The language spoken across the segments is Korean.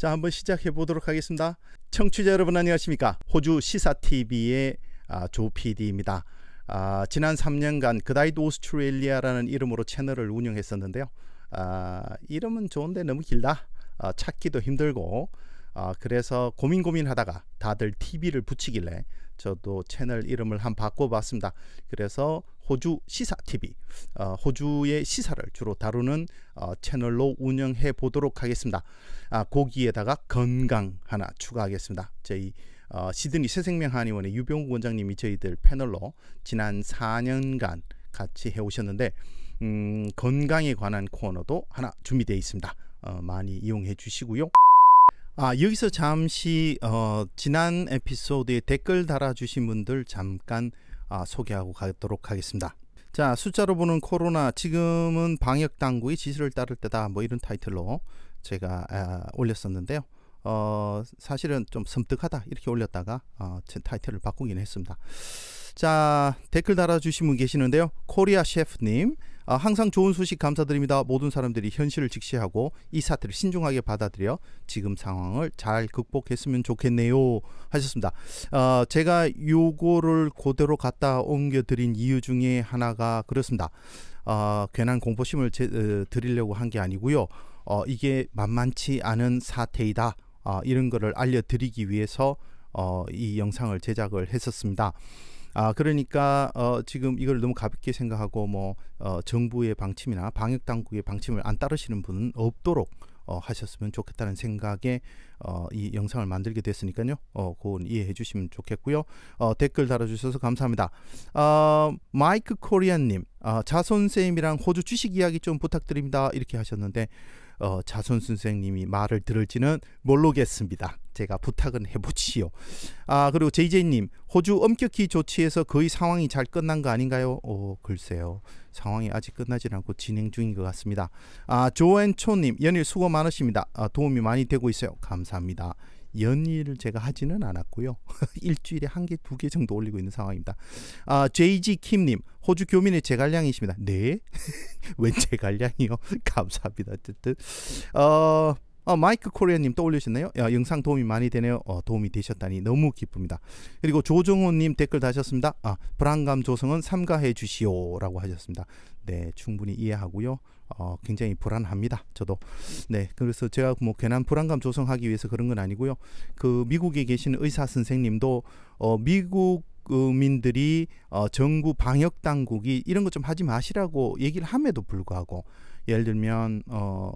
자, 한번 시작해 보도록 하겠습니다. 청취자 여러분 안녕하십니까? 호주 시사TV의 아, 조 PD입니다. 아, 지난 3년간 그다이도 오스트레일리아라는 이름으로 채널을 운영했었는데요. 아, 이름은 좋은데 너무 길다. 아, 찾기도 힘들고 아, 그래서 고민 고민하다가 다들 TV를 붙이길래 저도 채널 이름을 한 바꿔봤습니다. 그래서 호주 시사 TV, 어, 호주의 시사를 주로 다루는 어, 채널로 운영해 보도록 하겠습니다. 아, 거기에다가 건강 하나 추가하겠습니다. 저희 어, 시드니 새생명 한의원의 유병욱 원장님이 저희들 패널로 지난 4년간 같이 해오셨는데 음, 건강에 관한 코너도 하나 준비되어 있습니다. 어, 많이 이용해 주시고요. 아 여기서 잠시 어, 지난 에피소드에 댓글 달아주신 분들 잠깐 아, 소개하고 가도록 하겠습니다. 자, 숫자로 보는 코로나 지금은 방역 당국의 지시를 따를 때다 뭐 이런 타이틀로 제가 아, 올렸었는데요. 어, 사실은 좀 섬뜩하다 이렇게 올렸다가 어, 제 타이틀을 바꾸긴 했습니다. 자 댓글 달아주신 분 계시는데요. 코리아 셰프님, 아, 항상 좋은 소식 감사드립니다. 모든 사람들이 현실을 직시하고 이 사태를 신중하게 받아들여 지금 상황을 잘 극복했으면 좋겠네요. 하셨습니다. 어, 제가 요거를 그대로 갖다 옮겨드린 이유 중에 하나가 그렇습니다. 어, 괜한 공포심을 제, 어, 드리려고 한 게 아니고요. 어, 이게 만만치 않은 사태이다. 어, 이런 거를 알려드리기 위해서 어, 이 영상을 제작을 했었습니다. 아 그러니까 어, 지금 이걸 너무 가볍게 생각하고 뭐 어, 정부의 방침이나 방역 당국의 방침을 안 따르시는 분은 없도록 어, 하셨으면 좋겠다는 생각에 어, 이 영상을 만들게 됐으니까요. 어, 그건 이해해 주시면 좋겠고요. 어, 댓글 달아주셔서 감사합니다. 어, 마이크 코리안님, 어, 자손쌤이랑 호주 주식 이야기 좀 부탁드립니다. 이렇게 하셨는데 어, 자손 선생님이 말을 들을지는 모르겠습니다. 제가 부탁은 해보지요. 아 그리고 JJ님 호주 엄격히 조치해서 거의 상황이 잘 끝난 거 아닌가요? 오 어, 글쎄요. 상황이 아직 끝나지 않고 진행 중인 것 같습니다. 아 조앤초님 연일 수고 많으십니다. 아, 도움이 많이 되고 있어요. 감사합니다. 연일을 제가 하지는 않았고요. 일주일에 한 개, 두 개 정도 올리고 있는 상황입니다. 아, JG 킴님, 호주 교민의 제갈량이십니다. 네? 웬 제갈량이요? 감사합니다. 어쨌든. 어, 어, 마이크 코리아님 또 올리셨네요. 야, 영상 도움이 많이 되네요. 어, 도움이 되셨다니 너무 기쁩니다. 그리고 조정호님 댓글 다셨습니다. 아, 불안감 조성은 삼가해 주시오라고 하셨습니다. 네, 충분히 이해하고요. 어, 굉장히 불안합니다. 저도 네 그래서 제가 뭐 괜한 불안감 조성하기 위해서 그런 건 아니고요. 그 미국에 계신 의사 선생님도 어, 미국 국민들이 어, 정부 방역 당국이 이런 것 좀 하지 마시라고 얘기를 함에도 불구하고 예를 들면 어,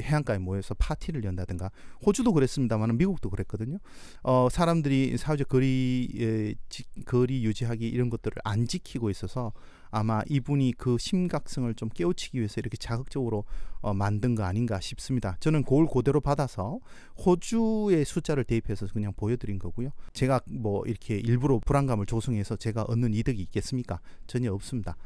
해안가에 모여서 파티를 연다든가 호주도 그랬습니다만 미국도 그랬거든요. 어, 사람들이 사회적 거리 에, 거리 유지하기 이런 것들을 안 지키고 있어서 아마 이분이 그 심각성을 좀 깨우치기 위해서 이렇게 자극적으로 어, 만든 거 아닌가 싶습니다. 저는 그걸 그대로 받아서 호주의 숫자를 대입해서 그냥 보여드린 거고요. 제가 뭐 이렇게 일부러 불안감을 조성해서 제가 얻는 이득이 있겠습니까? 전혀 없습니다.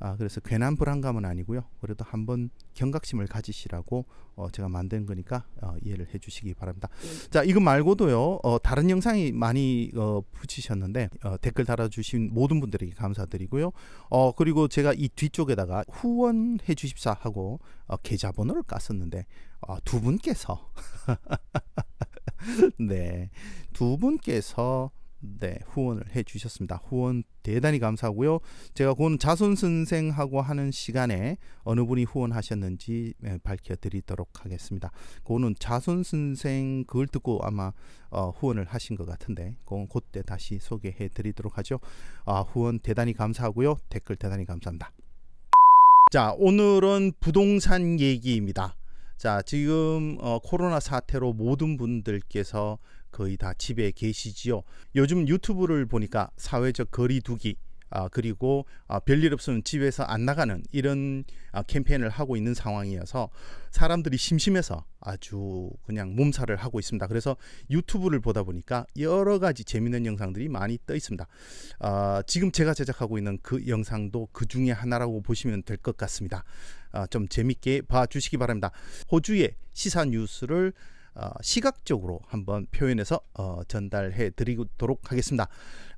아, 그래서 괜한 불안감은 아니고요. 그래도 한번 경각심을 가지시라고 어, 제가 만든 거니까 어, 이해를 해주시기 바랍니다. 자, 이거 말고도요. 어, 다른 영상이 많이 어, 붙이셨는데 어, 댓글 달아주신 모든 분들에게 감사드리고요. 어, 그리고 제가 이 뒤쪽에다가 후원해 주십사 하고 어, 계좌번호를 깠었는데 어, 두 분께서 네두 분께서 네, 후원을 해 주셨습니다. 후원 대단히 감사하고요. 제가 곧 자손 선생하고 하는 시간에 어느 분이 후원하셨는지 예, 밝혀 드리도록 하겠습니다. 그거는 자손 선생 그걸 듣고 아마 어, 후원을 하신 것 같은데 그건 그때 다시 소개해 드리도록 하죠. 아, 후원 대단히 감사하고요. 댓글 대단히 감사합니다. 자, 오늘은 부동산 얘기입니다. 자, 지금 어, 코로나 사태로 모든 분들께서 거의 다 집에 계시지요. 요즘 유튜브를 보니까 사회적 거리두기 아, 그리고 아, 별일 없으면 집에서 안 나가는 이런 아, 캠페인을 하고 있는 상황이어서 사람들이 심심해서 아주 그냥 몸살을 하고 있습니다. 그래서 유튜브를 보다 보니까 여러 가지 재밌는 영상들이 많이 떠 있습니다. 아, 지금 제가 제작하고 있는 그 영상도 그 중에 하나라고 보시면 될 것 같습니다. 아, 좀 재밌게 봐주시기 바랍니다. 호주의 시사 뉴스를 어, 시각적으로 한번 표현해서 어, 전달해 드리도록 하겠습니다.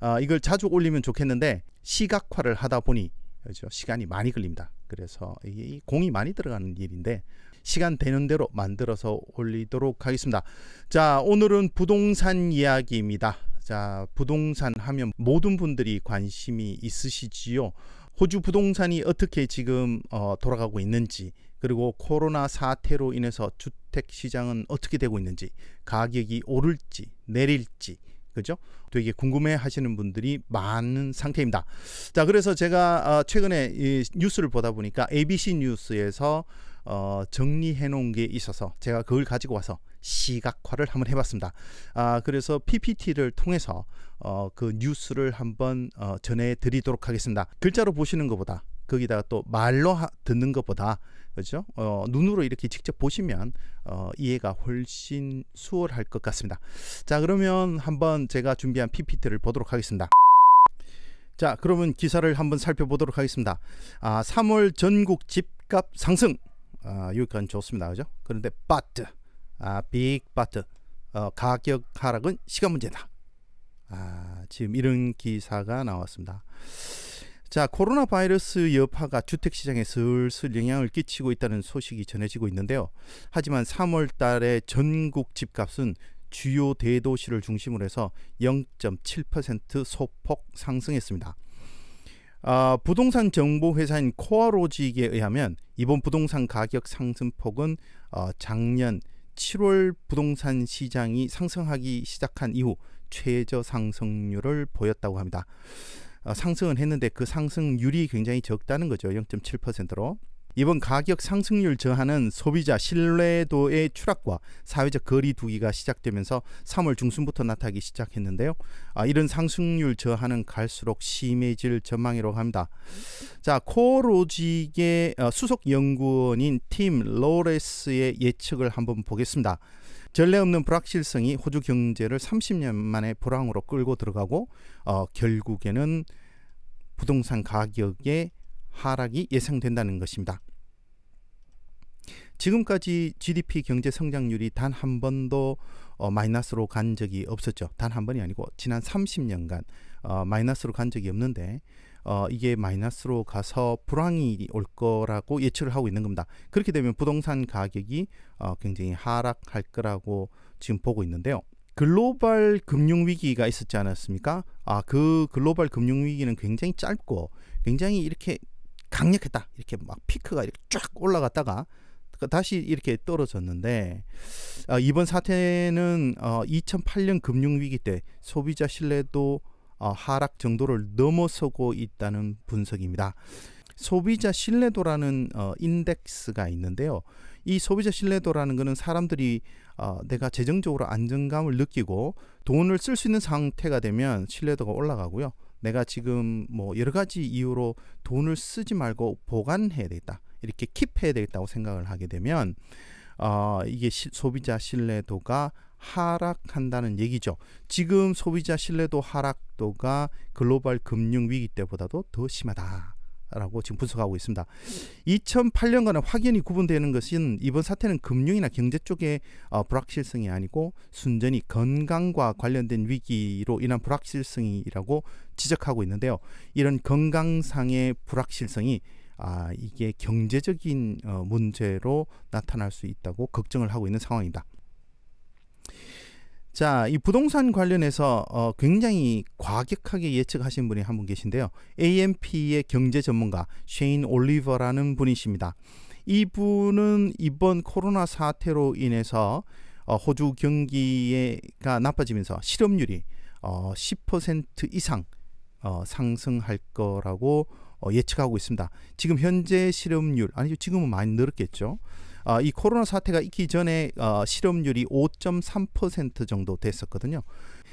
어, 이걸 자주 올리면 좋겠는데 시각화를 하다 보니 그죠? 시간이 많이 걸립니다. 그래서 이 공이 많이 들어가는 일인데 시간 되는 대로 만들어서 올리도록 하겠습니다. 자, 오늘은 부동산 이야기입니다. 자, 부동산 하면 모든 분들이 관심이 있으시지요. 호주 부동산이 어떻게 지금 어, 돌아가고 있는지 그리고 코로나 사태로 인해서 주택 시장은 어떻게 되고 있는지 가격이 오를지 내릴지 그죠? 되게 궁금해 하시는 분들이 많은 상태입니다. 자, 그래서 제가 어, 최근에 이 뉴스를 보다 보니까 ABC 뉴스에서 어, 정리해 놓은 게 있어서 제가 그걸 가지고 와서 시각화를 한번 해봤습니다. 아, 그래서 PPT를 통해서 어, 그 뉴스를 한번 어, 전해드리도록 하겠습니다. 글자로 보시는 것보다 거기다가 또 말로 하, 듣는 것보다 그죠? 어, 눈으로 이렇게 직접 보시면 어, 이해가 훨씬 수월할 것 같습니다. 자, 그러면 한번 제가 준비한 PPT를 보도록 하겠습니다. 자, 그러면 기사를 한번 살펴보도록 하겠습니다. 아, 3월 전국 집값 상승. 아, 여기까지 좋습니다. 그죠? 그런데 but 아, big but 어, 가격 하락은 시간 문제다. 아, 지금 이런 기사가 나왔습니다. 자, 코로나 바이러스 여파가 주택 시장에 슬슬 영향을 끼치고 있다는 소식이 전해지고 있는데요. 하지만 3월 달에 전국 집값은 주요 대도시를 중심으로 해서 0.7% 소폭 상승했습니다. 아, 부동산 정보 회사인 코아로직에 의하면 이번 부동산 가격 상승폭은 어, 작년 7월 부동산 시장이 상승하기 시작한 이후 최저 상승률을 보였다고 합니다. 어, 상승은 했는데 그 상승률이 굉장히 적다는 거죠. 0.7%로. 이번 가격 상승률 저하는 소비자 신뢰도의 추락과 사회적 거리두기가 시작되면서 3월 중순부터 나타나기 시작했는데요. 아, 이런 상승률 저하는 갈수록 심해질 전망이라고 합니다. 자, 코로직의 어, 수석 연구원인 팀 로레스의 예측을 한번 보겠습니다. 전례 없는 불확실성이 호주 경제를 30년 만에 불황으로 끌고 들어가고 어, 결국에는 부동산 가격의 하락이 예상된다는 것입니다. 지금까지 GDP 경제 성장률이 단 한 번도 어, 마이너스로 간 적이 없었죠. 단 한 번이 아니고 지난 30년간 어, 마이너스로 간 적이 없는데 어, 이게 마이너스로 가서 불황이 올 거라고 예측을 하고 있는 겁니다. 그렇게 되면 부동산 가격이 어, 굉장히 하락할 거라고 지금 보고 있는데요. 글로벌 금융 위기가 있었지 않았습니까? 아, 그 글로벌 금융 위기는 굉장히 짧고 굉장히 이렇게 강력했다. 이렇게 막 피크가 이렇게 쫙 올라갔다가 그 다시 이렇게 떨어졌는데 어, 이번 사태는 어, 2008년 금융 위기 때 소비자 신뢰도 어, 하락 정도를 넘어서고 있다는 분석입니다. 소비자 신뢰도라는 어, 인덱스가 있는데요. 이 소비자 신뢰도라는 것은 사람들이 어, 내가 재정적으로 안정감을 느끼고 돈을 쓸 수 있는 상태가 되면 신뢰도가 올라가고요. 내가 지금 뭐 여러 가지 이유로 돈을 쓰지 말고 보관해야 되겠다. 이렇게 킵해야 되겠다고 생각을 하게 되면 어, 이게 시, 소비자 신뢰도가 하락한다는 얘기죠. 지금 소비자 신뢰도 하락도가 글로벌 금융 위기 때보다도 더 심하다. 라고 지금 분석하고 있습니다. 2008년과는 확연히 구분되는 것은 이번 사태는 금융이나 경제 쪽의 어, 불확실성이 아니고 순전히 건강과 관련된 위기로 인한 불확실성이라고 지적하고 있는데요. 이런 건강상의 불확실성이 아, 이게 경제적인 어, 문제로 나타날 수 있다고 걱정을 하고 있는 상황이다. 자, 이 부동산 관련해서 어, 굉장히 과격하게 예측하신 분이 한 분 계신데요. AMP의 경제 전문가 쉐인 올리버라는 분이십니다. 이분은 이번 코로나 사태로 인해서 어, 호주 경기가 나빠지면서 실업률이 어, 10% 이상 어, 상승할 거라고 어, 예측하고 있습니다. 지금 현재 실업률 아니죠 지금은 많이 늘었겠죠. 아, 이 코로나 사태가 있기 전에 어, 실업률이 5.3% 정도 됐었거든요.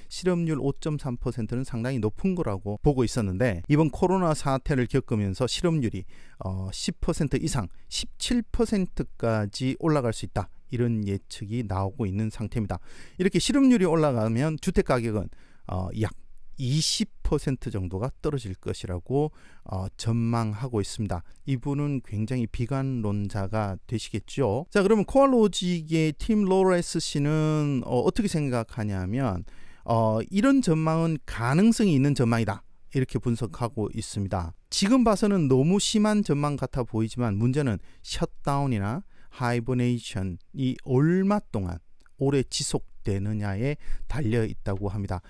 실업률 5.3%는 상당히 높은 거라고 보고 있었는데 이번 코로나 사태를 겪으면서 실업률이 10% 어, 이상 17%까지 올라갈 수 있다. 이런 예측이 나오고 있는 상태입니다. 이렇게 실업률이 올라가면 주택 가격은 약20 10% 정도가 떨어질 것이라고 어, 전망하고 있습니다. 이분은 굉장히 비관론자가 되시겠죠. 자, 그러면 코알로직의 팀 로레스 씨는 어, 떻게 생각하냐면 어, 이런 전망은 가능성이 있는 전망이다. 이렇게 분석하고 있습니다. 지금 봐서는 너무 심한 전망 같아 보이지만 문제는 셧다운이나 하이버네이션이 얼마 동안 오래 지속되느냐에 달려 있다고 합니다.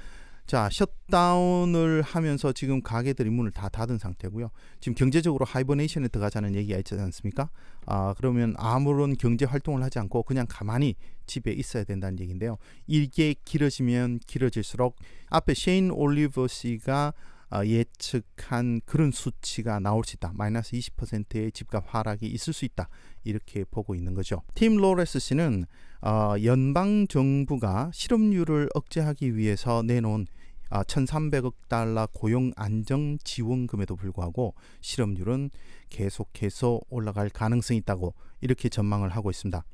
자, 셧다운을 하면서 지금 가게들이 문을 다 닫은 상태고요. 지금 경제적으로 하이버네이션에 들어가자는 얘기가 있지 않습니까? 아, 그러면 아무런 경제 활동을 하지 않고 그냥 가만히 집에 있어야 된다는 얘기인데요. 이게 길어지면 길어질수록 앞에 셰인 올리버 씨가 어, 예측한 그런 수치가 나올 수 있다. 마이너스 20%의 집값 하락이 있을 수 있다. 이렇게 보고 있는 거죠. 팀 로레스 씨는 어, 연방 정부가 실업률을 억제하기 위해서 내놓은 1,300억 어, 달러 고용 안정 지원금에도 불구하고 실업률은 계속해서 올라갈 가능성이 있다고 이렇게 전망을 하고 있습니다.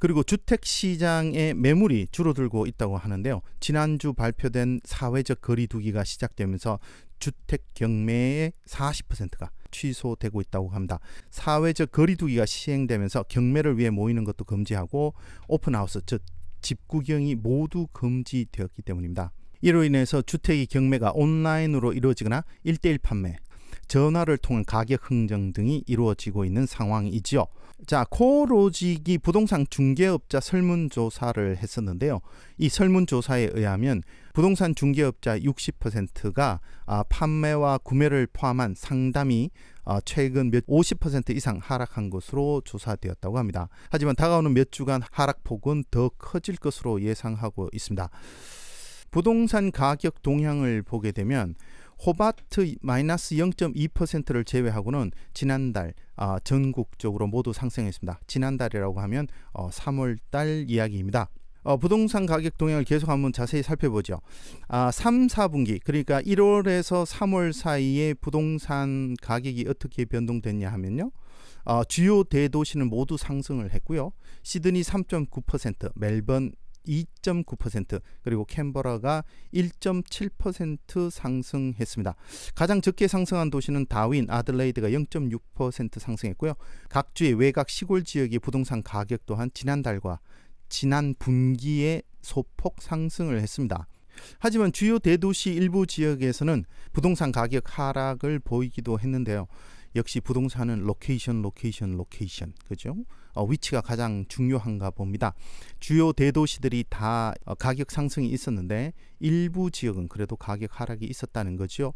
그리고 주택 시장의 매물이 줄어들고 있다고 하는데요. 지난주 발표된 사회적 거리두기가 시작되면서 주택 경매의 40%가 취소되고 있다고 합니다. 사회적 거리두기가 시행되면서 경매를 위해 모이는 것도 금지하고 오픈하우스 즉 집구경이 모두 금지되었기 때문입니다. 이로 인해서 주택의 경매가 온라인으로 이루어지거나 일대일 판매, 전화를 통한 가격 흥정 등이 이루어지고 있는 상황이지요. 자, 코로직이 부동산 중개업자 설문조사를 했었는데요. 이 설문조사에 의하면 부동산 중개업자 60%가 아, 판매와 구매를 포함한 상담이 아, 최근 몇 50% 이상 하락한 것으로 조사되었다고 합니다. 하지만 다가오는 몇 주간 하락폭은 더 커질 것으로 예상하고 있습니다. 부동산 가격 동향을 보게 되면 호바트 마이너스 0.2%를 제외하고는 지난달 아, 전국적으로 모두 상승했습니다. 지난달이라고 하면 어, 3월달 이야기입니다. 어, 부동산 가격 동향을 계속 한번 자세히 살펴보죠. 아, 3, 4분기 그러니까 1월에서 3월 사이에 부동산 가격이 어떻게 변동됐냐 하면요. 어, 주요 대도시는 모두 상승을 했고요. 시드니 3.9%, 멜번 2.9% 그리고 캔버라가 1.7% 상승했습니다. 가장 적게 상승한 도시는 다윈, 아들레이드가 0.6% 상승했고요. 각주의 외곽 시골 지역의 부동산 가격 또한 지난달과 지난 분기에 소폭 상승을 했습니다. 하지만 주요 대도시 일부 지역에서는 부동산 가격 하락을 보이기도 했는데요. 역시 부동산은 로케이션, 로케이션, 로케이션, 그죠? 어, 위치가 가장 중요한가 봅니다. 주요 대도시들이 다 어, 가격 상승이 있었는데 일부 지역은 그래도 가격 하락이 있었다는 거죠.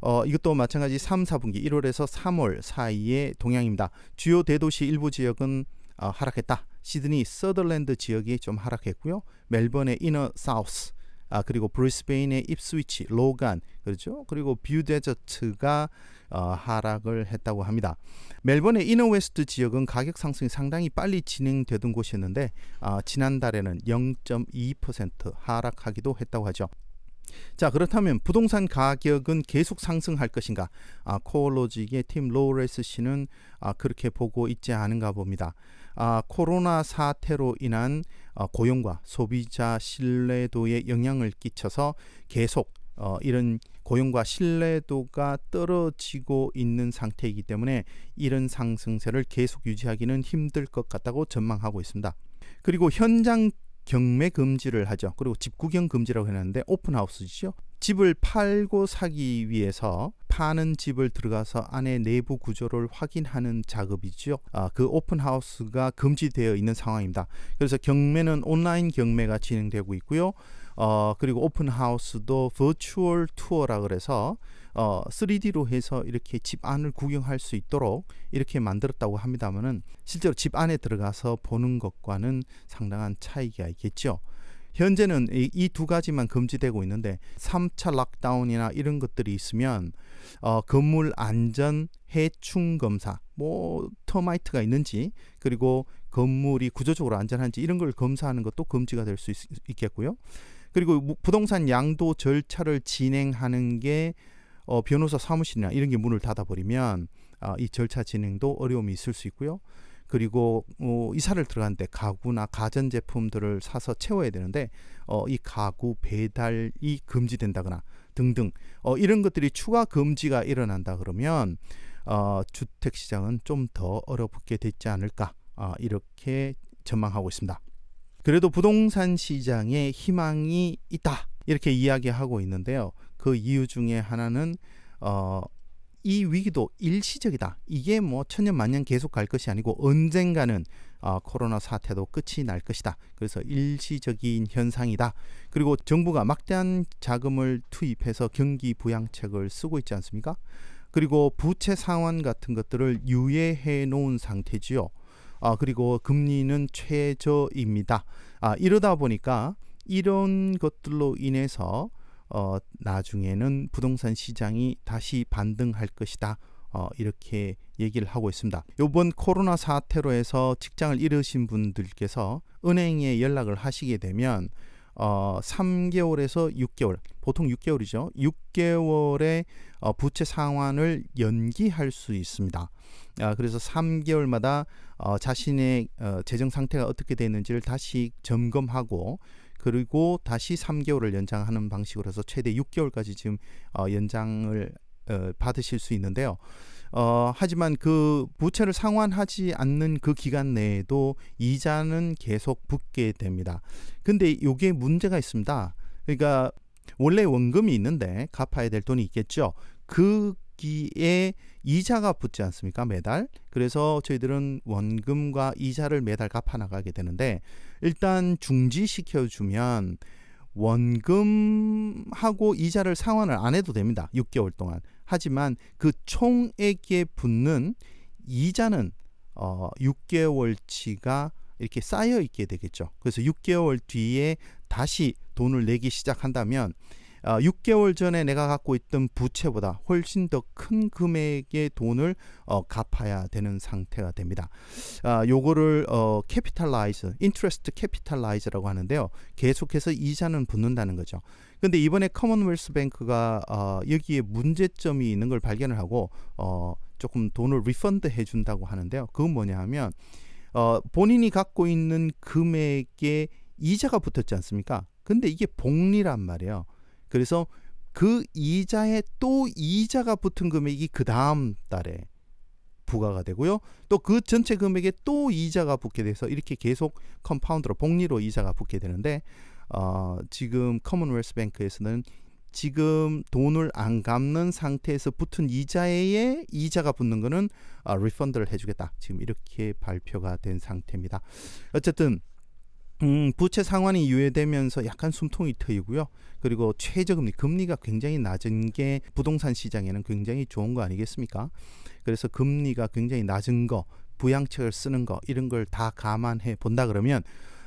어, 이것도 마찬가지 3, 4분기 1월에서 3월 사이의 동향입니다. 주요 대도시 일부 지역은 어, 하락했다. 시드니 서덜랜드 지역이 좀 하락했고요. 멜번의 이너 사우스 아 그리고 브리스베인의 입스위치, 로간 그렇죠? 그리고 뷰 데저트가 어, 하락을 했다고 합니다. 멜번의 이너웨스트 지역은 가격 상승이 상당히 빨리 진행되던 곳이었는데 어, 지난달에는 0.2% 하락하기도 했다고 하죠. 자 그렇다면 부동산 가격은 계속 상승할 것인가? 아, 코어로직의 팀 로우레스 씨는 아, 그렇게 보고 있지 않은가 봅니다. 아, 코로나 사태로 인한 어, 고용과 소비자 신뢰도에 영향을 끼쳐서 계속 어, 이런 고용과 신뢰도가 떨어지고 있는 상태이기 때문에 이런 상승세를 계속 유지하기는 힘들 것 같다고 전망하고 있습니다. 그리고 현장 경매 금지를 하죠. 그리고 집구경 금지라고 해놨는데 오픈하우스죠. 집을 팔고 사기 위해서 파는 집을 들어가서 안에 내부 구조를 확인하는 작업이죠. 아, 그 오픈하우스가 금지되어 있는 상황입니다. 그래서 경매는 온라인 경매가 진행되고 있고요. 어, 그리고 오픈하우스도 버추얼 투어라 그래서 어, 3D로 해서 이렇게 집 안을 구경할 수 있도록 이렇게 만들었다고 합니다만은 실제로 집 안에 들어가서 보는 것과는 상당한 차이가 있겠죠. 현재는 이두 이 가지만 금지되고 있는데 3차 락다운이나 이런 것들이 있으면 어, 건물 안전 해충 검사, 뭐 터마이트가 있는지 그리고 건물이 구조적으로 안전한지 이런 걸 검사하는 것도 금지가 될 수 있겠고요. 그리고 부동산 양도 절차를 진행하는 게 어, 변호사 사무실이나 이런 게 문을 닫아버리면 어, 이 절차 진행도 어려움이 있을 수 있고요. 그리고 어, 이사를 들어간 때 가구나 가전 제품들을 사서 채워야 되는데 어, 이 가구 배달이 금지된다거나 등등 어, 이런 것들이 추가 금지가 일어난다 그러면 어, 주택 시장은 좀더 얼어붙게 되지 않을까 어, 이렇게 전망하고 있습니다. 그래도 부동산 시장에 희망이 있다 이렇게 이야기하고 있는데요. 그 이유 중에 하나는 어, 이 위기도 일시적이다. 이게 뭐 천년 만년 계속 갈 것이 아니고 언젠가는 어, 코로나 사태도 끝이 날 것이다. 그래서 일시적인 현상이다. 그리고 정부가 막대한 자금을 투입해서 경기 부양책을 쓰고 있지 않습니까? 그리고 부채 상환 같은 것들을 유예해 놓은 상태지요. 아, 그리고 금리는 최저입니다. 아, 이러다 보니까 이런 것들로 인해서 어, 나중에는 부동산 시장이 다시 반등할 것이다. 어, 이렇게 얘기를 하고 있습니다. 이번 코로나 사태로 해서 직장을 잃으신 분들께서 은행에 연락을 하시게 되면 어, 3개월에서 6개월, 보통 6개월이죠. 6개월의 어, 부채 상환을 연기할 수 있습니다. 아, 그래서 3개월마다 어, 자신의 어, 재정 상태가 어떻게 되는지를 다시 점검하고 그리고 다시 3개월을 연장하는 방식으로 해서 최대 6개월까지 지금 어, 연장을 어, 받으실 수 있는데요. 어, 하지만 그 부채를 상환하지 않는 그 기간 내에도 이자는 계속 붙게 됩니다. 근데 이게 문제가 있습니다. 그러니까 원래 원금이 있는데 갚아야 될 돈이 있겠죠. 그 갚기에 이자가 붙지 않습니까? 매달. 그래서 저희들은 원금과 이자를 매달 갚아 나가게 되는데 일단 중지시켜 주면 원금하고 이자를 상환을 안 해도 됩니다. 6개월 동안. 하지만 그 총액에 붙는 이자는 어 6개월치가 이렇게 쌓여 있게 되겠죠. 그래서 6개월 뒤에 다시 돈을 내기 시작한다면 어, 6개월 전에 내가 갖고 있던 부채보다 훨씬 더 큰 금액의 돈을 어, 갚아야 되는 상태가 됩니다. 아, 요거를 어, 캐피탈라이즈, 인트레스트 캐피탈라이즈라고 하는데요. 계속해서 이자는 붙는다는 거죠. 근데 이번에 커먼웰스 뱅크가 어, 여기에 문제점이 있는 걸 발견을 하고 어, 조금 돈을 리펀드 해준다고 하는데요. 그건 뭐냐 하면 어, 본인이 갖고 있는 금액에 이자가 붙었지 않습니까? 근데 이게 복리란 말이에요. 그래서 그 이자에 또 이자가 붙은 금액이 그 다음 달에 부과가 되고요. 또 그 전체 금액에 또 이자가 붙게 돼서 이렇게 계속 컴파운드로 복리로 이자가 붙게 되는데 어, 지금 커먼웰스 뱅크에서는 지금 돈을 안 갚는 상태에서 붙은 이자에 이자가 붙는 거는 어, 리펀드를 해주겠다. 지금 이렇게 발표가 된 상태입니다. 어쨌든 음, 부채 상환이 유예되면서 약간 숨통이 트이고요. 그리고 최저금리, 금리가 굉장히 낮은 게 부동산 시장에는 굉장히 좋은 거 아니겠습니까? 그래서 금리가 굉장히 낮은 거, 부양책을 쓰는 거, 이런 걸 다 감안해 본다 그러면,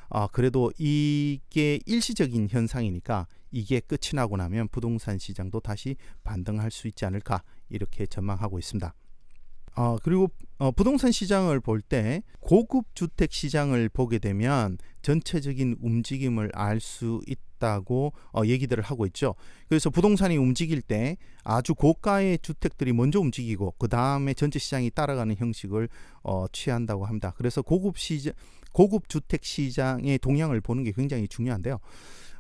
어, 그래도 이게 일시적인 현상이니까 이게 끝이 나고 나면 부동산 시장도 다시 반등할 수 있지 않을까, 이렇게 전망하고 있습니다. 어, 그리고 어, 부동산 시장을 볼 때 고급 주택 시장을 보게 되면 전체적인 움직임을 알 수 있다고 어, 얘기들을 하고 있죠. 그래서 부동산이 움직일 때 아주 고가의 주택들이 먼저 움직이고 그 다음에 전체 시장이 따라가는 형식을 어, 취한다고 합니다. 그래서 고급 시장, 고급 주택 시장의 동향을 보는 게 굉장히 중요한데요.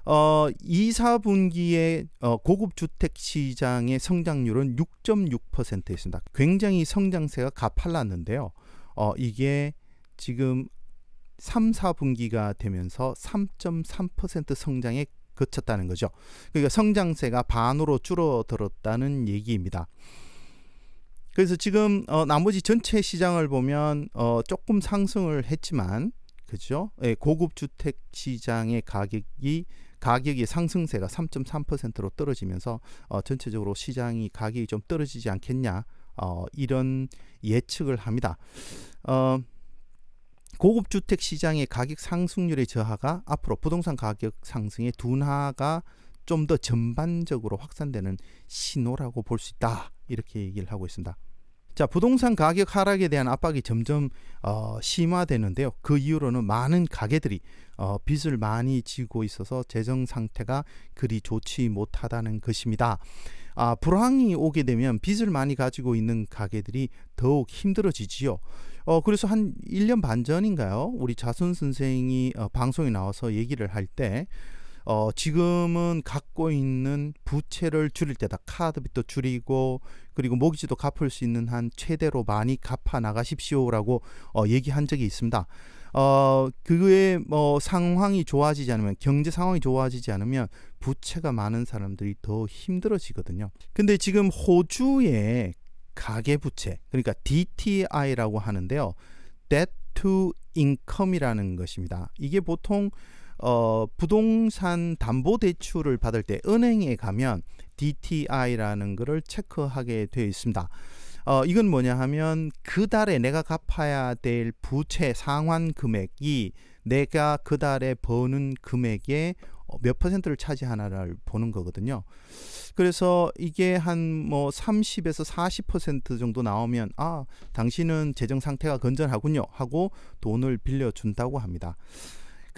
어, 2, 4분기에 어, 고급 주택 시장의 성장률은 6.6%였습니다. 굉장히 성장세가 가팔랐는데요. 어, 이게 지금 3, 4분기가 되면서 3.3% 성장에 그쳤다는 거죠. 그러니까 성장세가 반으로 줄어들었다는 얘기입니다. 그래서 지금 어, 나머지 전체 시장을 보면 어, 조금 상승을 했지만 그죠? 예, 고급 주택 시장의 가격이 가격이 상승세가 3.3%로 떨어지면서 어, 전체적으로 시장이 가격이 좀 떨어지지 않겠냐 어, 이런 예측을 합니다. 어, 고급 주택 시장의 가격 상승률의 저하가 앞으로 부동산 가격 상승의 둔화가 좀 더 전반적으로 확산되는 신호라고 볼 수 있다 이렇게 얘기를 하고 있습니다. 자, 부동산 가격 하락에 대한 압박이 점점 어, 심화되는데요. 그 이후로는 많은 가게들이 어, 빚을 많이 지고 있어서 재정 상태가 그리 좋지 못하다는 것입니다. 아, 불황이 오게 되면 빚을 많이 가지고 있는 가게들이 더욱 힘들어지지요. 어, 그래서 한 1년 반 전인가요? 우리 자순 선생이 어, 방송에 나와서 얘기를 할 때, 어, 지금은 갖고 있는 부채를 줄일 때다. 카드빚도 줄이고, 그리고 모기지도 갚을 수 있는 한 최대로 많이 갚아 나가십시오라고 어, 얘기한 적이 있습니다. 어, 그의 뭐 상황이 좋아지지 않으면 경제 상황이 좋아지지 않으면 부채가 많은 사람들이 더 힘들어지거든요. 근데 지금 호주의 가계 부채 그러니까 DTI라고 하는데요. debt to income이라는 것입니다. 이게 보통 어, 부동산 담보 대출을 받을 때 은행에 가면 DTI라는 것을 체크하게 되어 있습니다. 어, 이건 뭐냐 하면 그 달에 내가 갚아야 될 부채 상환 금액이 내가 그 달에 버는 금액의 몇 퍼센트를 차지하나를 보는 거거든요. 그래서 이게 한 뭐 30에서 40% 정도 나오면 아, 당신은 재정 상태가 건전하군요 하고 돈을 빌려 준다고 합니다.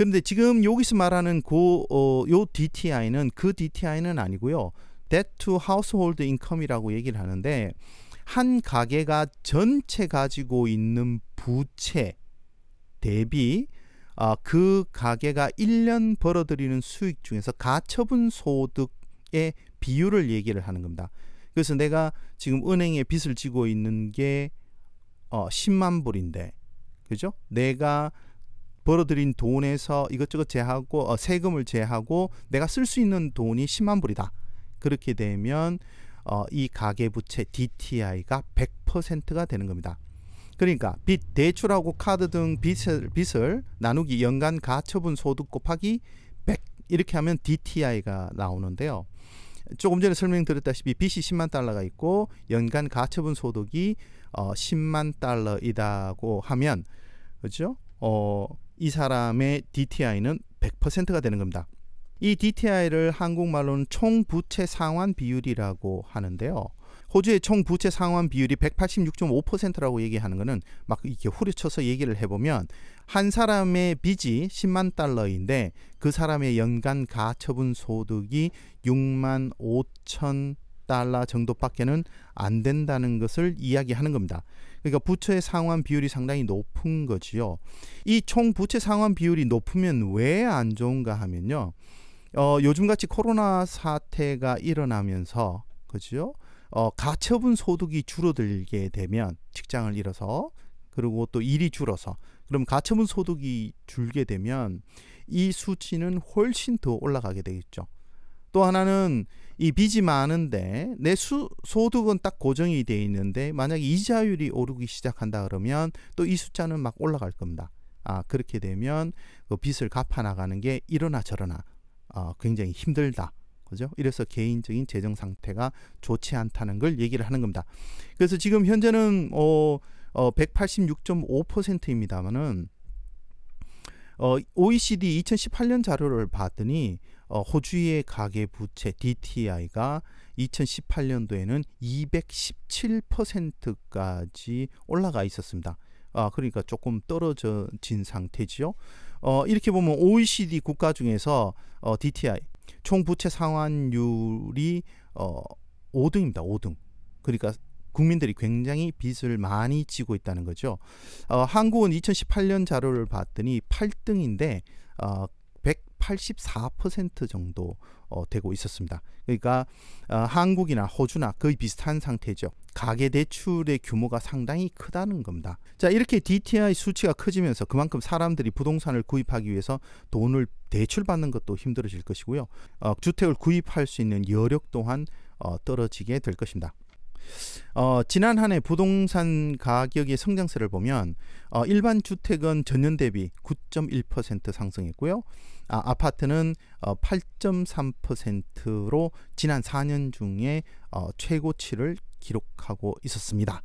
그런데 지금 여기서 말하는 그, 어, 요 DTI는 그 DTI는 아니고요. Debt to Household Income이라고 얘기를 하는데 한 가게가 전체 가지고 있는 부채 대비 아, 그 가게가 1년 벌어들이는 수익 중에서 가처분 소득의 비율을 얘기를 하는 겁니다. 그래서 내가 지금 은행에 빚을 지고 있는 게 어, 10만 불인데, 그죠? 내가 벌어들인 돈에서 이것저것 제하고 어, 세금을 제하고 내가 쓸 수 있는 돈이 10만 불이다. 그렇게 되면 어, 이 가계부채 DTI가 100%가 되는 겁니다. 그러니까 빚 대출하고 카드 등 빚을, 빚을 나누기 연간 가처분 소득 곱하기 100 이렇게 하면 DTI가 나오는데요. 조금 전에 설명드렸다시피 빚이 10만 달러가 있고 연간 가처분 소득이 어, 10만 달러이다고 하면 그죠? 어, 이 사람의 DTI는 100%가 되는 겁니다. 이 DTI를 한국말로는 총부채 상환 비율이라고 하는데요. 호주의 총부채 상환 비율이 186.5%라고 얘기하는 거는 막 이렇게 후려쳐서 얘기를 해보면 한 사람의 빚이 10만 달러인데 그 사람의 연간 가처분 소득이 6만 5천 달러 정도밖에는 안 된다는 것을 이야기하는 겁니다. 그러니까 부채 상환 비율이 상당히 높은 거지요. 이 총 부채 상환 비율이 높으면 왜 안 좋은가 하면요. 어, 요즘같이 코로나 사태가 일어나면서 그죠? 어, 가처분 소득이 줄어들게 되면 직장을 잃어서 그리고 또 일이 줄어서 그럼 가처분 소득이 줄게 되면 이 수치는 훨씬 더 올라가게 되겠죠. 또 하나는 이 빚이 많은데 내 수, 소득은 딱 고정이 돼 있는데 만약 이자율이 오르기 시작한다 그러면 또 이 숫자는 막 올라갈 겁니다. 아 그렇게 되면 그 빚을 갚아 나가는 게 이러나 저러나 어, 굉장히 힘들다. 그죠? 이래서 개인적인 재정 상태가 좋지 않다는 걸 얘기를 하는 겁니다. 그래서 지금 현재는 어, 어 186.5%입니다만은 어, OECD 2018년 자료를 봤더니 어, 호주의 가계 부채 DTI가 2018년도에는 217%까지 올라가 있었습니다. 아, 그러니까 조금 떨어진 상태지요. 어, 이렇게 보면 OECD 국가 중에서 어, DTI 총 부채 상환율이 어, 5등입니다. 5등. 그러니까 국민들이 굉장히 빚을 많이 지고 있다는 거죠. 어, 한국은 2018년 자료를 봤더니 8등인데 어, 84% 정도 어, 되고 있었습니다. 그러니까 어, 한국이나 호주나 거의 비슷한 상태죠. 가계 대출의 규모가 상당히 크다는 겁니다. 자, 이렇게 DTI 수치가 커지면서 그만큼 사람들이 부동산을 구입하기 위해서 돈을 대출받는 것도 힘들어질 것이고요. 어, 주택을 구입할 수 있는 여력 또한 어, 떨어지게 될 것입니다. 어, 지난 한 해 부동산 가격의 성장세를 보면 어, 일반 주택은 전년 대비 9.1% 상승했고요. 아, 아파트는 어, 8.3%로 지난 4년 중에 어, 최고치를 기록하고 있었습니다.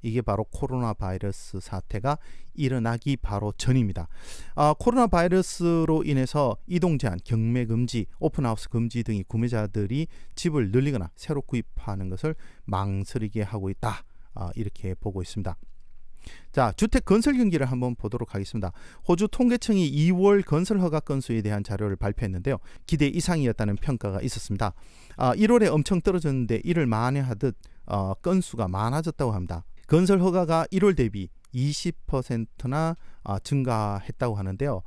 이게 바로 코로나 바이러스 사태가 일어나기 바로 전입니다. 아, 코로나 바이러스로 인해서 이동 제한, 경매 금지, 오픈하우스 금지 등이 구매자들이 집을 늘리거나 새로 구입하는 것을 망설이게 하고 있다. 아, 이렇게 보고 있습니다. 자, 주택 건설 경기를 한번 보도록 하겠습니다. 호주 통계청이 2월 건설 허가 건수에 대한 자료를 발표했는데요. 기대 이상이었다는 평가가 있었습니다. 아, 1월에 엄청 떨어졌는데 이를 만회하듯 어, 건수가 많아졌다고 합니다. 건설 허가가 1월 대비 20%나 어, 아, 증가했다고 하는데요.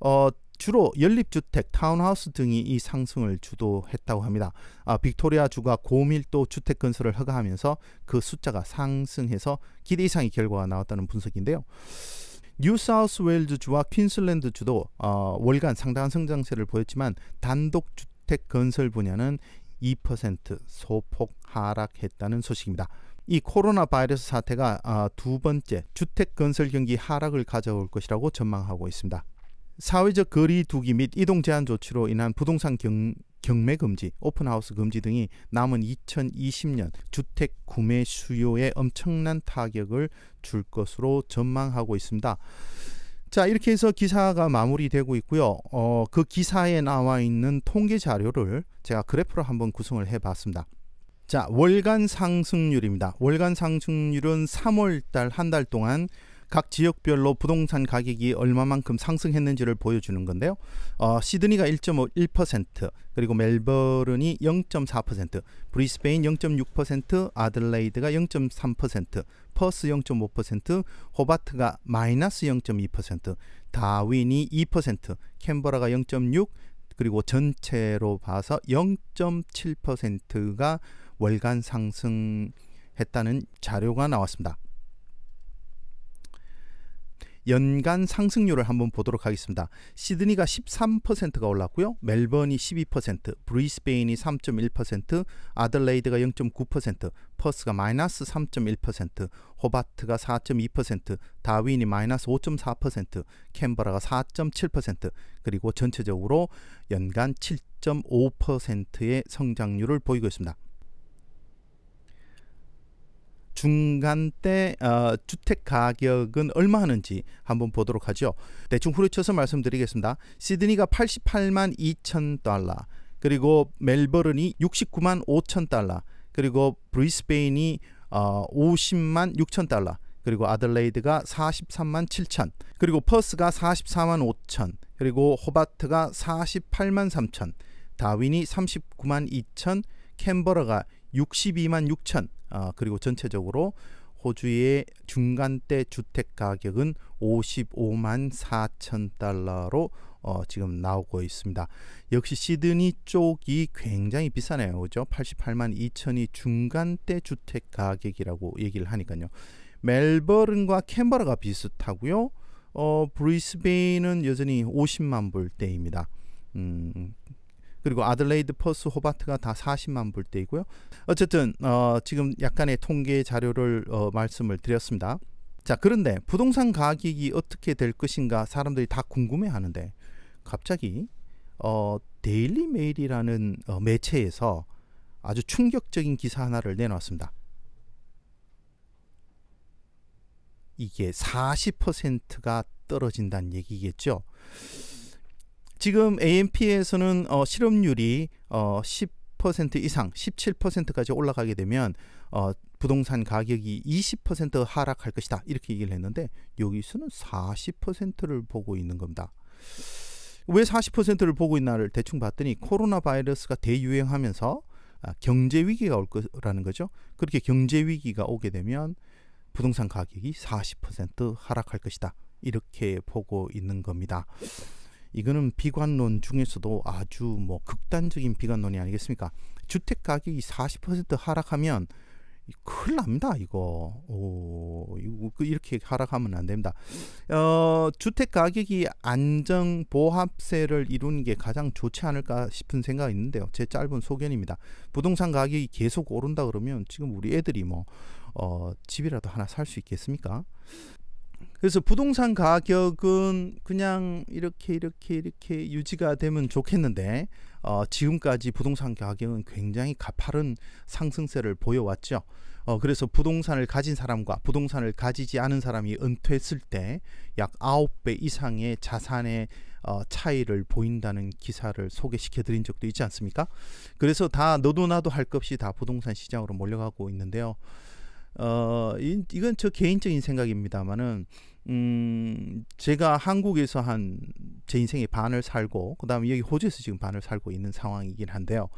어, 주로 연립주택, 타운하우스 등이 이 상승을 주도했다고 합니다. 아, 빅토리아 주가 고밀도 주택 건설을 허가하면서 그 숫자가 상승해서 기대 이상의 결과가 나왔다는 분석인데요. 뉴사우스웨일즈 주와 퀸슬랜드 주도 어, 월간 상당한 성장세를 보였지만 단독 주택 건설 분야는 2% 소폭 하락했다는 소식입니다. 이 코로나 바이러스 사태가 아, 두 번째 주택 건설 경기 하락을 가져올 것이라고 전망하고 있습니다. 사회적 거리 두기 및 이동 제한 조치로 인한 부동산 경, 경매 금지, 오픈하우스 금지 등이 남은 2020년 주택 구매 수요에 엄청난 타격을 줄 것으로 전망하고 있습니다. 자, 이렇게 해서 기사가 마무리되고 있고요. 어, 그 기사에 나와 있는 통계 자료를 제가 그래프로 한번 구성을 해 봤습니다. 자, 월간 상승률입니다. 월간 상승률은 3월 달 한 달 동안 각 지역별로 부동산 가격이 얼마만큼 상승했는지를 보여주는 건데요. 어, 시드니가 1 1 그리고 멜버른이 0.4%, 브리스베인 0.6%, 아들레이드가 0.3%, 퍼스 0.5%, 호바트가 마이너스 0.2%, 다윈이 2%, 캔버라가 0.6, 그리고 전체로 봐서 0.7%가 월간 상승했다는 자료가 나왔습니다. 연간 상승률을 한번 보도록 하겠습니다. 시드니가 13%가 올랐고요. 멜번이 12%, 브리스베인이 3.1%, 아들레이드가 0.9%, 퍼스가 마이너스 3.1%, 호바트가 4.2%, 다윈이 마이너스 5.4%, 캔버라가 4.7%, 그리고 전체적으로 연간 7.5%의 성장률을 보이고 있습니다. 중간때 어, 주택 가격은 얼마 하는지 한번 보도록 하죠. 대충 후려쳐서 말씀드리겠습니다. 시드니가 88만 2천 달러, 그리고 멜버른이 69만 5천 달러, 그리고 브리스베인이 어, 50만 6천 달러, 그리고 아들레이드가 43만 7천, 그리고 퍼스가 44만 5천, 그리고 호바트가 48만 3천, 다윈이 39만 2천, 캔버러가 62만 6천 어, 그리고 전체적으로 호주의 중간대 주택 가격은 55만 4천 달러로 어, 지금 나오고 있습니다. 역시 시드니 쪽이 굉장히 비싸네요. 그죠? 88만 2천이 중간대 주택 가격이라고 얘기를 하니까요. 멜버른과 캔버라가 비슷하고요. 어, 브리스베인은 여전히 50만 불대입니다. 음, 그리고 아들레이드 퍼스 호바트가 다 40만 불대이고요. 어쨌든 어, 지금 약간의 통계 자료를 어, 말씀을 드렸습니다. 자 그런데 부동산 가격이 어떻게 될 것인가 사람들이 다 궁금해하는데 갑자기 어, 데일리 메일이라는 어, 매체에서 아주 충격적인 기사 하나를 내놨습니다. 이게 40%가 떨어진다는 얘기겠죠. 지금 AMP에서는 어, 실업률이 어, 10% 이상 17%까지 올라가게 되면 어, 부동산 가격이 20% 하락할 것이다 이렇게 얘기를 했는데 여기서는 40%를 보고 있는 겁니다. 왜 40%를 보고 있나를 대충 봤더니 코로나 바이러스가 대유행하면서 아, 경제 위기가 올 거라는 거죠. 그렇게 경제 위기가 오게 되면 부동산 가격이 40% 하락할 것이다. 이렇게 보고 있는 겁니다. 이거는 비관론 중에서도 아주 뭐 극단적인 비관론이 아니겠습니까? 주택 가격이 40% 하락하면 큰일 납니다, 이거. 오, 그 이렇게 하락하면 안 됩니다. 어, 주택 가격이 안정 보합세를 이루는 게 가장 좋지 않을까 싶은 생각이 있는데요. 제 짧은 소견입니다. 부동산 가격이 계속 오른다 그러면 지금 우리 애들이 뭐, 어, 집이라도 하나 살 수 있겠습니까? 그래서 부동산 가격은 그냥 이렇게 이렇게 이렇게 유지가 되면 좋겠는데 어, 지금까지 부동산 가격은 굉장히 가파른 상승세를 보여왔죠. 어, 그래서 부동산을 가진 사람과 부동산을 가지지 않은 사람이 은퇴했을 때 약 9배 이상의 자산의 어, 차이를 보인다는 기사를 소개시켜 드린 적도 있지 않습니까? 그래서 다 너도 나도 할 것 없이 다 부동산 시장으로 몰려가고 있는데요. 어, 이, 이건 저 개인적인 생각입니다만은 음, 제가 한국에서 한 제 인생의 반을 살고 그다음에 여기 호주에서 지금 반을 살고 있는 상황이긴 한데요.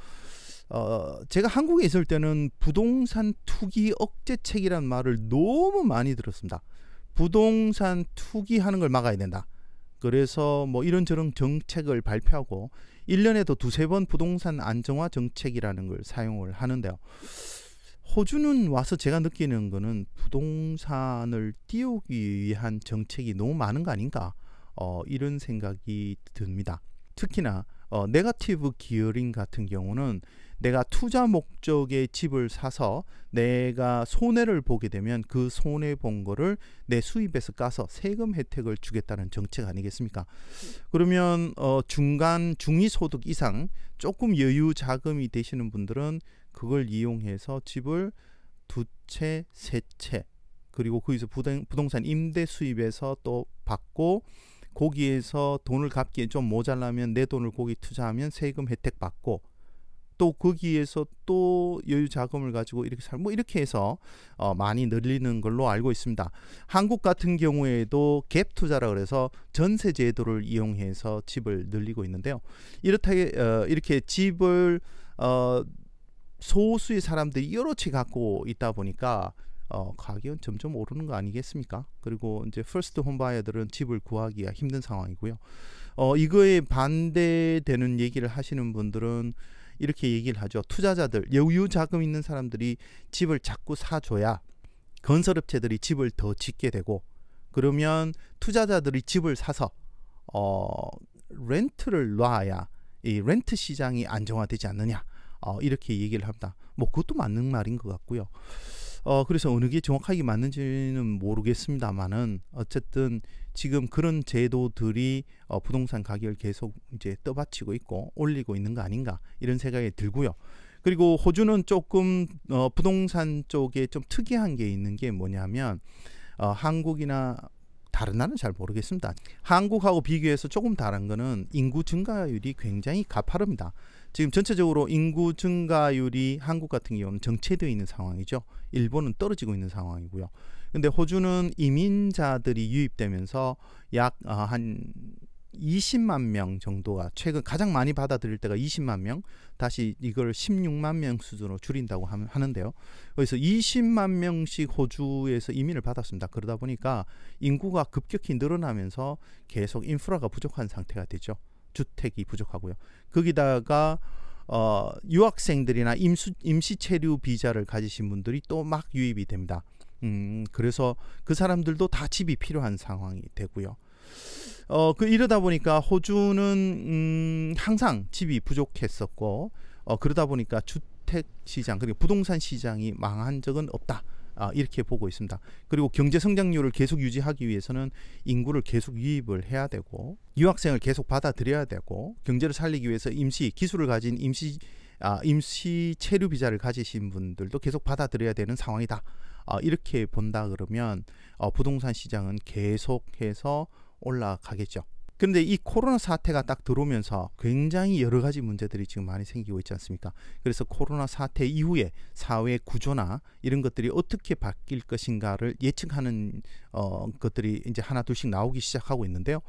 어, 제가 한국에 있을 때는 부동산 투기 억제책이란 말을 너무 많이 들었습니다. 부동산 투기하는 걸 막아야 된다. 그래서 뭐 이런저런 정책을 발표하고 1년에도 두세 번 부동산 안정화 정책이라는 걸 사용을 하는데요. 호주는 와서 제가 느끼는 거는 부동산을 띄우기 위한 정책이 너무 많은 거 아닌가 어, 이런 생각이 듭니다. 특히나 어, 네가티브 기어링 같은 경우는 내가 투자 목적의 집을 사서 내가 손해를 보게 되면 그 손해 본 거를 내 수입에서 까서 세금 혜택을 주겠다는 정책 아니겠습니까? 그러면 어, 중간 중위 소득 이상 조금 여유 자금이 되시는 분들은 그걸 이용해서 집을 두 채, 세 채, 그리고 거기서 부동산 임대 수입에서 또 받고 거기에서 돈을 갚기에 좀 모자라면 내 돈을 거기 투자하면 세금 혜택 받고 또 거기에서 또 여유 자금을 가지고 이렇게 살뭐 이렇게 해서 어 많이 늘리는 걸로 알고 있습니다. 한국 같은 경우에도 갭 투자라 그래서 전세 제도를 이용해서 집을 늘리고 있는데요. 이렇다 어, 이렇게 집을 어 소수의 사람들이 여러 채 갖고 있다 보니까 어, 가격은 점점 오르는 거 아니겠습니까? 그리고 이제 퍼스트 홈바이어들은 집을 구하기가 힘든 상황이고요. 어, 이거에 반대되는 얘기를 하시는 분들은 이렇게 얘기를 하죠. 투자자들, 여유 자금 있는 사람들이 집을 자꾸 사줘야 건설업체들이 집을 더 짓게 되고 그러면 투자자들이 집을 사서 어, 렌트를 놔야 이 렌트 시장이 안정화되지 않느냐. 어, 이렇게 얘기를 합니다. 뭐 그것도 맞는 말인 것 같고요. 어, 그래서 어느 게 정확하게 맞는지는 모르겠습니다만은 어쨌든 지금 그런 제도들이 어, 부동산 가격을 계속 이제 떠받치고 있고 올리고 있는 거 아닌가 이런 생각이 들고요. 그리고 호주는 조금 어, 부동산 쪽에 좀 특이한 게 있는 게 뭐냐면 어, 한국이나 다른 나라는 잘 모르겠습니다. 한국하고 비교해서 조금 다른 거는 인구 증가율이 굉장히 가파릅니다. 지금 전체적으로 인구 증가율이 한국 같은 경우는 정체되어 있는 상황이죠. 일본은 떨어지고 있는 상황이고요. 근데 호주는 이민자들이 유입되면서 약한 아, 어, 20만 명 정도가 최근 가장 많이 받아들일 때가 20만 명 다시 이걸 16만 명 수준으로 줄인다고 하는데요. 그래서 20만 명씩 호주에서 이민을 받았습니다. 그러다 보니까 인구가 급격히 늘어나면서 계속 인프라가 부족한 상태가 되죠. 주택이 부족하고요. 거기다가 어, 유학생들이나 임수, 임시 체류 비자를 가지신 분들이 또 막 유입이 됩니다. 음, 그래서 그 사람들도 다 집이 필요한 상황이 되고요. 어, 그 이러다 보니까 호주는 음, 항상 집이 부족했었고 어, 그러다 보니까 주택 시장 그리고 부동산 시장이 망한 적은 없다. 아, 이렇게 보고 있습니다. 그리고 경제 성장률을 계속 유지하기 위해서는 인구를 계속 유입을 해야 되고 유학생을 계속 받아들여야 되고 경제를 살리기 위해서 임시 기술을 가진 임시 아, 임시 체류 비자를 가지신 분들도 계속 받아들여야 되는 상황이다. 아, 이렇게 본다 그러면 어, 부동산 시장은 계속해서 올라가겠죠. 근데이 코로나 사태가 딱 들어오면서 굉장히 여러 가지 문제들이 지금 많이 생기고 있지 않습니까? 그래서 코로나 사태 이후에 사회 구조나 이런 것들이 어떻게 바뀔 것인가를 예측하는 어, 것들이 이제 하나 둘씩 나오기 시작하고 있는데요.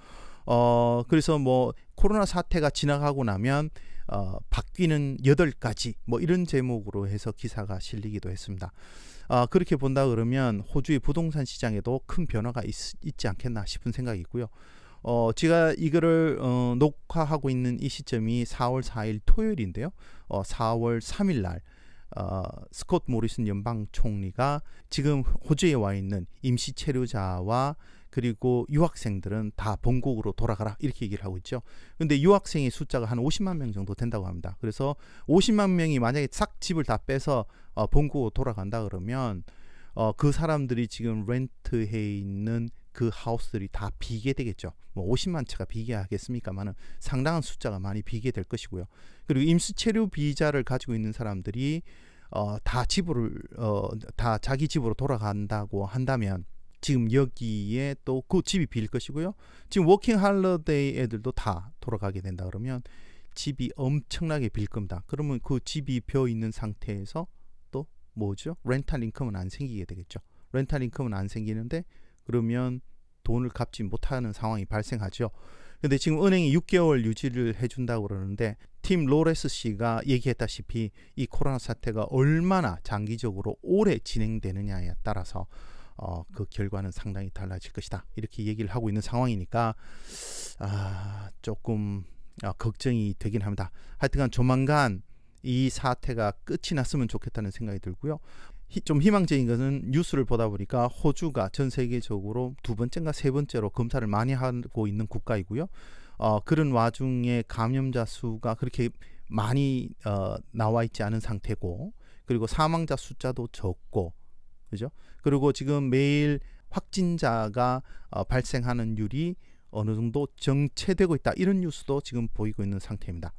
어, 그래서 뭐 코로나 사태가 지나가고 나면 어, 바뀌는 여덟 가지 뭐 이런 제목으로 해서 기사가 실리기도 했습니다. 아, 그렇게 본다 그러면 호주의 부동산 시장에도 큰 변화가 있, 있지 않겠나 싶은 생각이 있고요. 어, 제가 이거를 어, 녹화하고 있는 이 시점이 4월 4일 토요일인데요. 어, 4월 3일 날 어, 스콧 모리슨 연방 총리가 지금 호주에 와 있는 임시 체류자와 그리고 유학생들은 다 본국으로 돌아가라 이렇게 얘기를 하고 있죠. 근데 유학생의 숫자가 한 50만 명 정도 된다고 합니다. 그래서 50만 명이 만약에 싹 집을 다 빼서 어, 본국으로 돌아간다 그러면 어, 그 사람들이 지금 렌트해 있는 그 하우스들이 다 비게 되겠죠. 뭐 50만 채가 비게 하겠습니까만은 상당한 숫자가 많이 비게 될 것이고요. 그리고 임수체류 비자를 가지고 있는 사람들이 어, 다 집으로 어, 다 자기 집으로 돌아간다고 한다면 지금 여기에 또 그 집이 빌 것이고요. 지금 워킹 할러데이 애들도 다 돌아가게 된다 그러면 집이 엄청나게 빌 겁니다. 그러면 그 집이 비어 있는 상태에서 또 뭐죠? 렌탈 인컴은 안 생기게 되겠죠. 렌탈 인컴은 안 생기는데 그러면 돈을 갚지 못하는 상황이 발생하죠. 근데 지금 은행이 6개월 유지를 해준다고 그러는데 팀 로레스 씨가 얘기했다시피 이 코로나 사태가 얼마나 장기적으로 오래 진행되느냐에 따라서 어, 그 결과는 상당히 달라질 것이다 이렇게 얘기를 하고 있는 상황이니까 아, 조금 아, 걱정이 되긴 합니다. 하여튼간 조만간 이 사태가 끝이 났으면 좋겠다는 생각이 들고요. 좀 희망적인 것은 뉴스를 보다 보니까 호주가 전 세계적으로 두 번째인가 세 번째로 검사를 많이 하고 있는 국가이고요. 어, 그런 와중에 감염자 수가 그렇게 많이 어, 나와 있지 않은 상태고 그리고 사망자 숫자도 적고 그죠? 그리고 지금 매일 확진자가 어, 발생하는 율이 어느 정도 정체되고 있다 이런 뉴스도 지금 보이고 있는 상태입니다.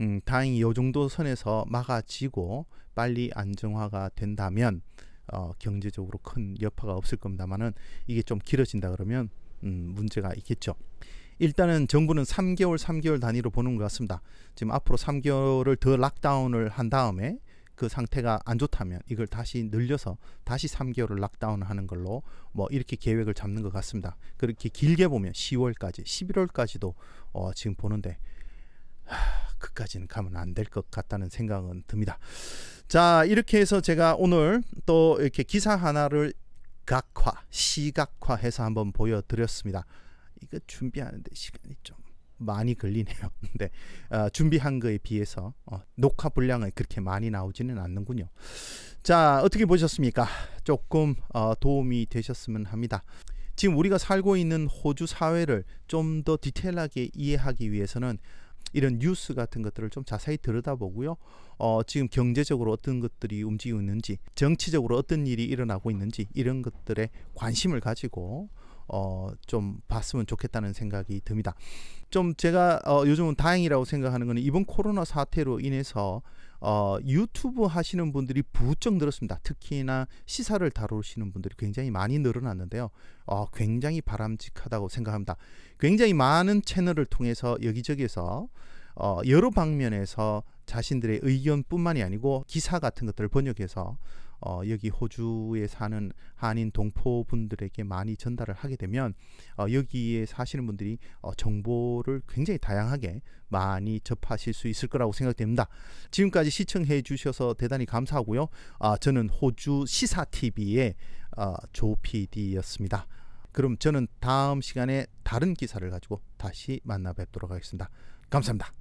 음, 다행히 이 정도 선에서 막아지고 빨리 안정화가 된다면 어, 경제적으로 큰 여파가 없을 겁니다만은 이게 좀 길어진다 그러면 음, 문제가 있겠죠. 일단은 정부는 3개월, 3개월 단위로 보는 것 같습니다. 지금 앞으로 3개월을 더 락다운을 한 다음에 그 상태가 안 좋다면 이걸 다시 늘려서 다시 3개월을 락다운 하는 걸로 뭐 이렇게 계획을 잡는 것 같습니다. 그렇게 길게 보면 10월까지, 11월까지도 어, 지금 보는데 하, 그까지는 가면 안 될 것 같다는 생각은 듭니다. 자, 이렇게 해서 제가 오늘 또 이렇게 기사 하나를 각화, 시각화해서 한번 보여드렸습니다. 이거 준비하는데 시간이 좀 많이 걸리네요. 근데 어, 준비한 거에 비해서 어, 녹화 분량이 그렇게 많이 나오지는 않는군요. 자, 어떻게 보셨습니까? 조금 어, 도움이 되셨으면 합니다. 지금 우리가 살고 있는 호주 사회를 좀 더 디테일하게 이해하기 위해서는 이런 뉴스 같은 것들을 좀 자세히 들여다보고요. 어, 지금 경제적으로 어떤 것들이 움직이는지 정치적으로 어떤 일이 일어나고 있는지 이런 것들에 관심을 가지고 어, 좀 봤으면 좋겠다는 생각이 듭니다. 좀 제가 어, 요즘은 다행이라고 생각하는 것은 이번 코로나 사태로 인해서 어, 유튜브 하시는 분들이 부쩍 늘었습니다. 특히나 시사를 다루시는 분들이 굉장히 많이 늘어났는데요. 어, 굉장히 바람직하다고 생각합니다. 굉장히 많은 채널을 통해서 여기저기에서 어, 여러 방면에서 자신들의 의견뿐만이 아니고 기사 같은 것들을 번역해서 어, 여기 호주에 사는 한인 동포분들에게 많이 전달을 하게 되면 어, 여기에 사시는 분들이 어, 정보를 굉장히 다양하게 많이 접하실 수 있을 거라고 생각됩니다. 지금까지 시청해 주셔서 대단히 감사하고요. 아, 저는 호주 시사TV의 아, 어, 조 PD였습니다. 그럼 저는 다음 시간에 다른 기사를 가지고 다시 만나 뵙도록 하겠습니다. 감사합니다.